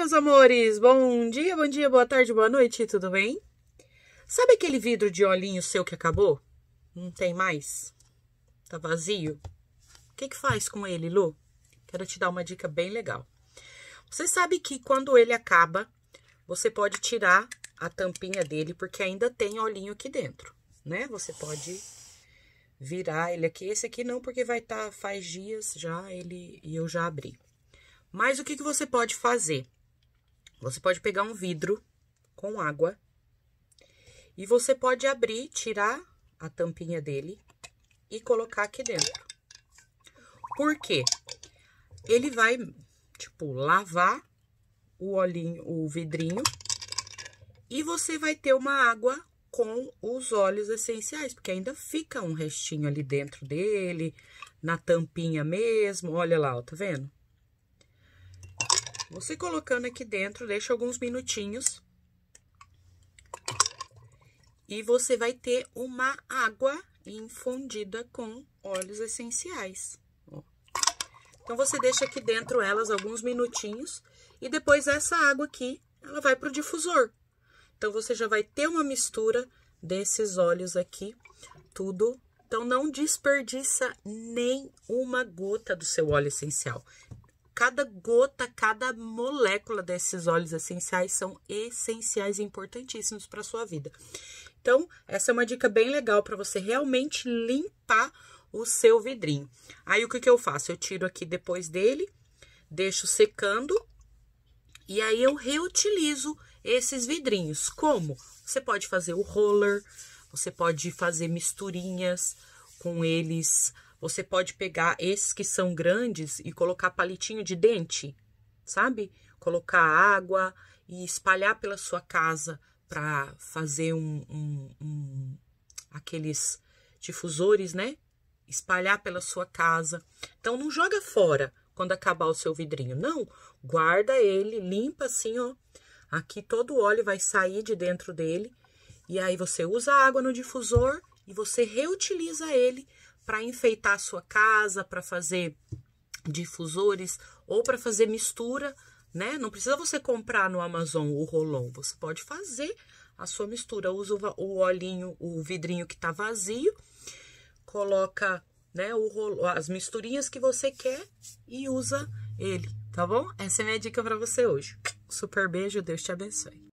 meus amores! Bom dia, bom dia, boa tarde, boa noite, tudo bem? Sabe aquele vidro de olhinho seu que acabou? Não tem mais? Tá vazio? O que, que faz com ele, Lu? Quero te dar uma dica bem legal. Você sabe que quando ele acaba, você pode tirar a tampinha dele, porque ainda tem olhinho aqui dentro, né? Você pode virar ele aqui. Esse aqui não, porque vai estar tá, faz dias já ele e eu já abri. Mas o que, que você pode fazer? Você pode pegar um vidro com água e você pode abrir, tirar a tampinha dele e colocar aqui dentro. Por quê? Ele vai, tipo, lavar o olhinho, o vidrinho e você vai ter uma água com os óleos essenciais, porque ainda fica um restinho ali dentro dele, na tampinha mesmo. Olha lá, ó, tá vendo? Você colocando aqui dentro, deixa alguns minutinhos. E você vai ter uma água infundida com óleos essenciais. Então, você deixa aqui dentro elas alguns minutinhos. E depois, essa água aqui, ela vai para o difusor. Então, você já vai ter uma mistura desses óleos aqui, tudo. Então, não desperdiça nem uma gota do seu óleo essencial cada gota, cada molécula desses óleos essenciais são essenciais e importantíssimos para sua vida. Então, essa é uma dica bem legal para você realmente limpar o seu vidrinho. Aí, o que, que eu faço? Eu tiro aqui depois dele, deixo secando e aí eu reutilizo esses vidrinhos. Como? Você pode fazer o roller, você pode fazer misturinhas com eles, você pode pegar esses que são grandes e colocar palitinho de dente, sabe? Colocar água e espalhar pela sua casa para fazer um, um, um, aqueles difusores, né? Espalhar pela sua casa. Então não joga fora quando acabar o seu vidrinho, não. Guarda ele, limpa assim, ó. Aqui todo o óleo vai sair de dentro dele. E aí você usa a água no difusor e você reutiliza ele para enfeitar a sua casa, para fazer difusores ou para fazer mistura, né? Não precisa você comprar no Amazon o rolon, você pode fazer a sua mistura. Usa o olhinho, o vidrinho que tá vazio, coloca, né, o rolo, as misturinhas que você quer e usa ele, tá bom? Essa é minha dica para você hoje. Super beijo, Deus te abençoe.